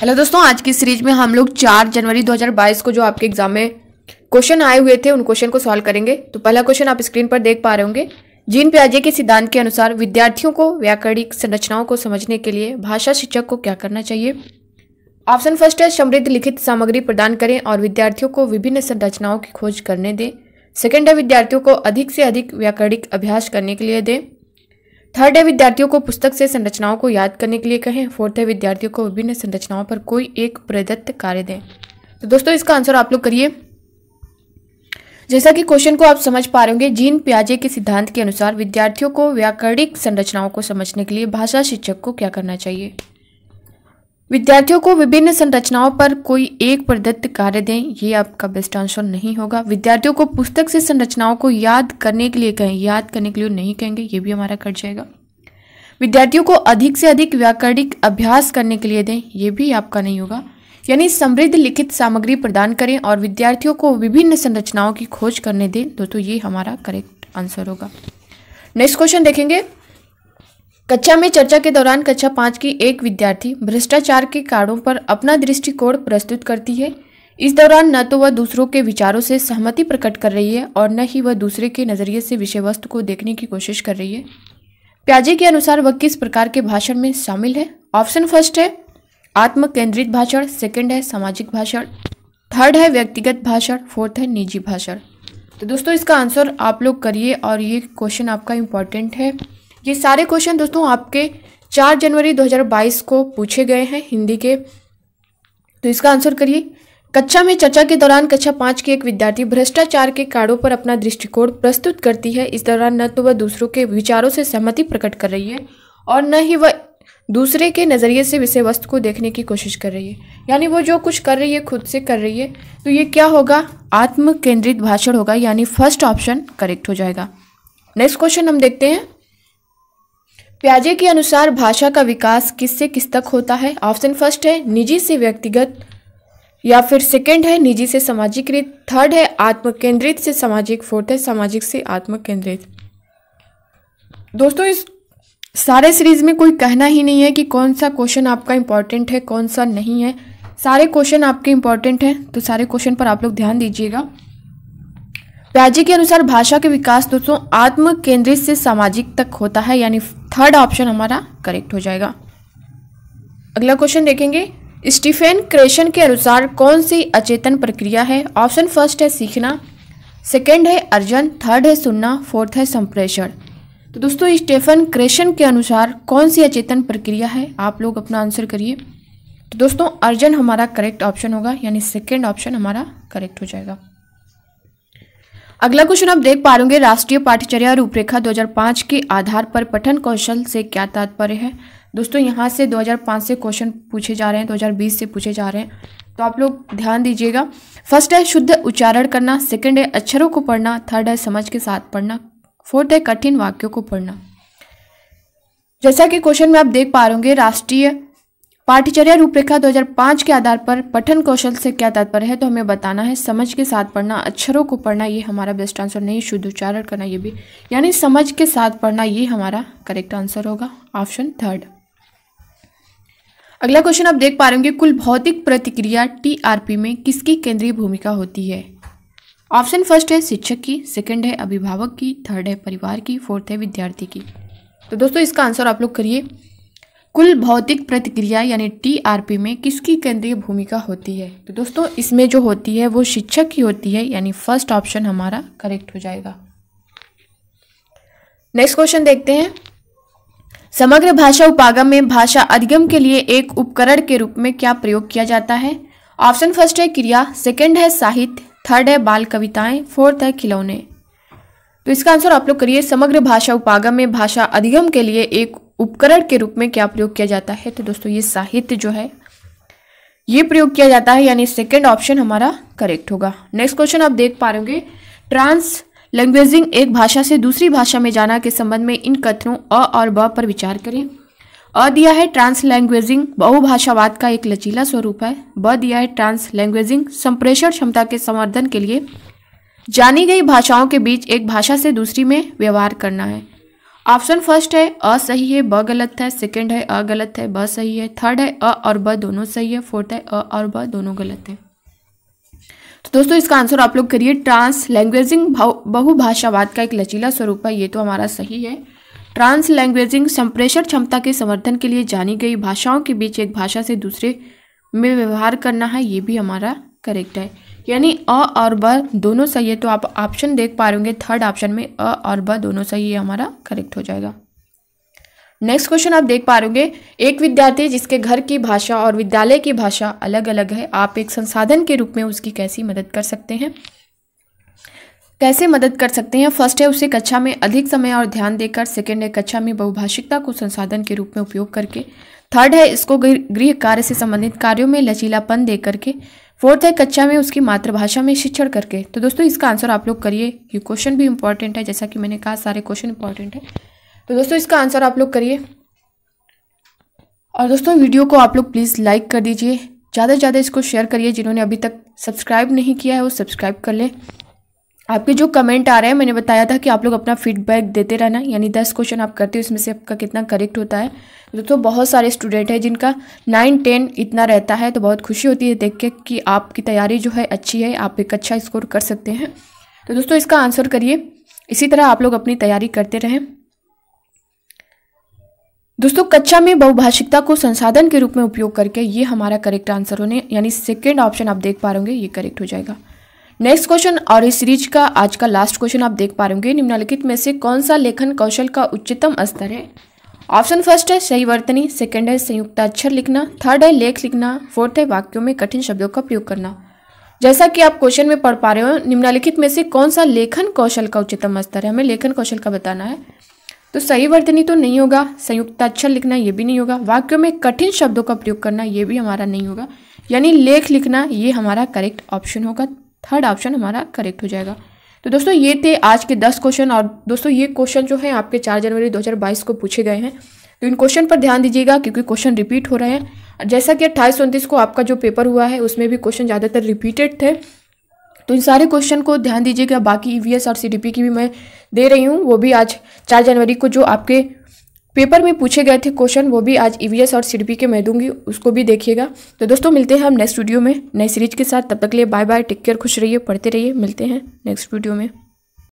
hello दोस्तों आज की सीरीज में हम लोग 4 जनवरी 2022 को जो आपके एग्जाम में क्वेश्चन आए हुए थे उन क्वेश्चन को सॉल्व करेंगे तो पहला क्वेश्चन आप स्क्रीन पर देख पा रहे होंगे जीन प्याजे के सिद्धांत के अनुसार विद्यार्थियों को व्याकरणिक संरचनाओं को समझने के लिए भाषा शिक्षक को क्या करना चाहिए ऑप्शन फर्स्ट है समृद्ध लिखित सामग्री प्रदान करें और विद्यार्थियों को विभिन्न संरचनाओं की खोज करने दें सेकेंड है विद्यार्थियों को अधिक से अधिक व्याकरणिक अभ्यास करने के लिए दें थर्ड है विद्यार्थियों को पुस्तक से संरचनाओं को याद करने के लिए कहें फोर्थ है विद्यार्थियों को विभिन्न संरचनाओं पर कोई एक प्रदत्त कार्य दें तो दोस्तों इसका आंसर आप लोग करिए जैसा कि क्वेश्चन को आप समझ पा रहे होंगे जीन प्याजे के सिद्धांत के अनुसार विद्यार्थियों को व्याकरणिक संरचनाओं को समझने के लिए भाषा शिक्षक को क्या करना चाहिए विद्यार्थियों को विभिन्न संरचनाओं पर कोई एक प्रदत्त कार्य दें ये आपका बेस्ट आंसर नहीं होगा विद्यार्थियों को पुस्तक से संरचनाओं को याद करने के लिए कहें याद करने के लिए नहीं कहेंगे ये भी हमारा कट जाएगा विद्यार्थियों को अधिक से अधिक व्याकरणिक अभ्यास करने के लिए दें ये भी आपका नहीं होगा यानी समृद्ध लिखित सामग्री प्रदान करें और विद्यार्थियों को विभिन्न संरचनाओं की खोज करने दें दोस्तों ये हमारा करेक्ट आंसर होगा नेक्स्ट क्वेश्चन देखेंगे कक्षा में चर्चा के दौरान कक्षा पाँच की एक विद्यार्थी भ्रष्टाचार के कारणों पर अपना दृष्टिकोण प्रस्तुत करती है इस दौरान न तो वह दूसरों के विचारों से सहमति प्रकट कर रही है और न ही वह दूसरे के नज़रिए से विषय वस्तु को देखने की कोशिश कर रही है प्याजे के अनुसार वह किस प्रकार के भाषण में शामिल है ऑप्शन फर्स्ट है आत्म केंद्रित भाषण सेकेंड है सामाजिक भाषण थर्ड है व्यक्तिगत भाषण फोर्थ है निजी भाषण तो दोस्तों इसका आंसर आप लोग करिए और ये क्वेश्चन आपका इम्पॉर्टेंट है ये सारे क्वेश्चन दोस्तों आपके चार जनवरी 2022 को पूछे गए हैं हिंदी के तो इसका आंसर करिए कक्षा में चर्चा के दौरान कक्षा पाँच की एक विद्यार्थी भ्रष्टाचार के कारणों पर अपना दृष्टिकोण प्रस्तुत करती है इस दौरान न तो वह दूसरों के विचारों से सहमति प्रकट कर रही है और न ही वह दूसरे के नज़रिए से विषय वस्तु को देखने की कोशिश कर रही है यानी वो जो कुछ कर रही है खुद से कर रही है तो ये क्या होगा आत्म केंद्रित भाषण होगा यानी फर्स्ट ऑप्शन करेक्ट हो जाएगा नेक्स्ट क्वेश्चन हम देखते हैं प्याजे के अनुसार भाषा का विकास किससे किस तक होता है ऑप्शन फर्स्ट है निजी से व्यक्तिगत या फिर सेकंड है निजी से सामाजिकृत थर्ड है आत्म केंद्रित से सामाजिक फोर्थ है सामाजिक से आत्म केंद्रित दोस्तों इस सारे सीरीज में कोई कहना ही नहीं है कि कौन सा क्वेश्चन आपका इंपॉर्टेंट है कौन सा नहीं है सारे क्वेश्चन आपके इंपॉर्टेंट हैं तो सारे क्वेश्चन पर आप लोग ध्यान दीजिएगा प्याजे के अनुसार भाषा के विकास दोस्तों आत्म केंद्रित से सामाजिक तक होता है यानी थर्ड ऑप्शन हमारा करेक्ट हो जाएगा अगला क्वेश्चन देखेंगे स्टीफेन क्रेशन के अनुसार कौन सी अचेतन प्रक्रिया है ऑप्शन फर्स्ट है सीखना सेकेंड है अर्जन थर्ड है सुनना फोर्थ है संप्रेषण तो दोस्तों स्टेफन क्रेशन के अनुसार कौन सी अचेतन प्रक्रिया है आप लोग अपना आंसर करिए तो दोस्तों अर्जन हमारा करेक्ट ऑप्शन होगा यानी सेकेंड ऑप्शन हमारा करेक्ट हो जाएगा अगला क्वेश्चन आप देख पा रहे राष्ट्रीय पाठ्यचर्या रूपरेखा 2005 के आधार पर पठन कौशल से क्या तात्पर्य है दोस्तों यहाँ से 2005 से क्वेश्चन पूछे जा रहे हैं 2020 से पूछे जा रहे हैं तो आप लोग ध्यान दीजिएगा फर्स्ट है शुद्ध उच्चारण करना सेकंड है अक्षरों को पढ़ना थर्ड है समझ के साथ पढ़ना फोर्थ है कठिन वाक्यों को पढ़ना जैसा कि क्वेश्चन में आप देख पा रहे राष्ट्रीय पाठ्यचर्या रूपरेखा 2005 के आधार पर पठन कौशल से क्या तात्पर्य है तो हमें बताना है समझ के साथ पढ़ना अक्षरों को पढ़ना ये हमारा बेस्ट आंसर नहीं शुद्ध उच्चारण करना ये भी यानी समझ के साथ पढ़ना ये हमारा करेक्ट आंसर होगा ऑप्शन थर्ड अगला क्वेश्चन आप देख पा रहे होंगे कुल भौतिक प्रतिक्रिया टी में किसकी केंद्रीय भूमिका होती है ऑप्शन फर्स्ट है शिक्षक की सेकेंड है अभिभावक की थर्ड है परिवार की फोर्थ है विद्यार्थी की तो दोस्तों इसका आंसर आप लोग करिए कुल भौतिक प्रतिक्रिया यानी टीआरपी में किसकी केंद्रीय भूमिका होती है तो दोस्तों इसमें जो होती है वो शिक्षक की होती है यानी फर्स्ट ऑप्शन हमारा करेक्ट हो जाएगा नेक्स्ट क्वेश्चन देखते हैं समग्र भाषा उपागम में भाषा अधिगम के लिए एक उपकरण के रूप में क्या प्रयोग किया जाता है ऑप्शन फर्स्ट है क्रिया सेकंड है साहित्य थर्ड है बाल कविताएं फोर्थ है खिलौने तो इसका आंसर आप लोग करिए समग्र भाषा उपागम में भाषा अधिगम के लिए एक उपकरण के रूप में क्या प्रयोग किया जाता है तो दोस्तों ये साहित्य जो है ये प्रयोग किया जाता है यानी सेकेंड ऑप्शन हमारा करेक्ट होगा नेक्स्ट क्वेश्चन आप देख पा रहे ट्रांस लैंग्वेजिंग एक भाषा से दूसरी भाषा में जाना के संबंध में इन कथनों अ और ब पर विचार करें अ दिया है ट्रांस लैंग्वेजिंग बहुभाषावाद का एक लचीला स्वरूप है ब दिया है ट्रांस लैंग्वेजिंग संप्रेषण क्षमता के संवर्धन के लिए जानी गई भाषाओं के बीच एक भाषा से दूसरी में व्यवहार करना है ऑप्शन फर्स्ट है अ सही है ब गलत है सेकंड है अ गलत है ब सही है थर्ड है अ और ब दोनों सही है फोर्थ है अ और ब दोनों गलत है तो दोस्तों इसका आंसर आप लोग करिए ट्रांस लैंग्वेजिंग बहुभाषावाद का एक लचीला स्वरूप है ये तो हमारा सही है ट्रांस लैंग्वेजिंग संप्रेषण क्षमता के समर्थन के लिए जानी गई भाषाओं के बीच एक भाषा से दूसरे में व्यवहार करना है ये भी हमारा करेक्ट है यानी अ और ब दोनों सही है तो आप ऑप्शन देख पा रहे होंगे थर्ड ऑप्शन में अ और ब दोनों सही है हमारा करेक्ट हो जाएगा नेक्स्ट क्वेश्चन आप देख पा रहे होंगे एक विद्यार्थी जिसके घर की भाषा और विद्यालय की भाषा अलग अलग है आप एक संसाधन के रूप में उसकी कैसी मदद कर सकते हैं कैसे मदद कर सकते हैं फर्स्ट है उसे कक्षा में अधिक समय और ध्यान देकर सेकेंड है कक्षा में बहुभाषिकता को संसाधन के रूप में उपयोग करके थर्ड है इसको गृह कार्य से संबंधित कार्यों में लचीलापन दे करके फोर्थ है कक्षा में उसकी मातृभाषा में शिक्षण करके तो दोस्तों इसका आंसर आप लोग करिए ये क्वेश्चन भी इंपॉर्टेंट है जैसा कि मैंने कहा सारे क्वेश्चन इंपॉर्टेंट है तो दोस्तों इसका आंसर आप लोग करिए और दोस्तों वीडियो को आप लोग प्लीज़ लाइक कर दीजिए ज़्यादा से ज़्यादा इसको शेयर करिए जिन्होंने अभी तक सब्सक्राइब नहीं किया है वो सब्सक्राइब कर लें आपके जो कमेंट आ रहे हैं मैंने बताया था कि आप लोग अपना फीडबैक देते रहना यानी दस क्वेश्चन आप करते हो उसमें से आपका कितना करेक्ट होता है दोस्तों तो बहुत सारे स्टूडेंट हैं जिनका नाइन टेन इतना रहता है तो बहुत खुशी होती है देख के कि आपकी तैयारी जो है अच्छी है आप एक अच्छा स्कोर कर सकते हैं तो दोस्तों इसका आंसर करिए इसी तरह आप लोग अपनी तैयारी करते रहें दोस्तों कक्षा में बहुभाषिकता को संसाधन के रूप में उपयोग करके ये हमारा करेक्ट आंसर होने यानी सेकेंड ऑप्शन आप देख पा रहे होंगे ये करेक्ट हो जाएगा नेक्स्ट क्वेश्चन और इस सीरीज का आज का लास्ट क्वेश्चन आप देख पा रहे होंगे निम्नलिखित में से कौन सा लेखन कौशल का उच्चतम स्तर है ऑप्शन फर्स्ट है सही वर्तनी सेकंड है संयुक्त अक्षर लिखना थर्ड है लेख लिखना फोर्थ है वाक्यों में कठिन शब्दों का प्रयोग करना जैसा कि आप क्वेश्चन में पढ़ पा रहे हो निम्नलिखित में से कौन सा लेखन कौशल का उच्चतम स्तर है हमें लेखन कौशल का बताना है तो सही वर्तनी तो नहीं होगा संयुक्त अक्षर लिखना ये भी नहीं होगा वाक्यों में कठिन शब्दों का प्रयोग करना ये भी हमारा नहीं होगा यानी लेख लिखना ये हमारा करेक्ट ऑप्शन होगा थर्ड ऑप्शन हमारा करेक्ट हो जाएगा तो दोस्तों ये थे आज के दस क्वेश्चन और दोस्तों ये क्वेश्चन जो है आपके चार जनवरी दो को पूछे गए हैं तो इन क्वेश्चन पर ध्यान दीजिएगा क्योंकि क्वेश्चन रिपीट हो रहे हैं जैसा कि अट्ठाईस उनतीस को आपका जो पेपर हुआ है उसमें भी क्वेश्चन ज़्यादातर रिपीटेड थे तो इन सारे क्वेश्चन को ध्यान दीजिएगा बाकी ई e और सी की भी मैं दे रही हूँ वो भी आज चार जनवरी को जो आपके पेपर में पूछे गए थे क्वेश्चन वो भी आज ई e और सी के मैं दूंगी उसको भी देखिएगा तो दोस्तों मिलते हैं हम नेक्स्ट वीडियो में नए सीरीज के साथ तब तक लिए बाय बाय टेक केयर खुश रहिए पढ़ते रहिए मिलते हैं नेक्स्ट वीडियो में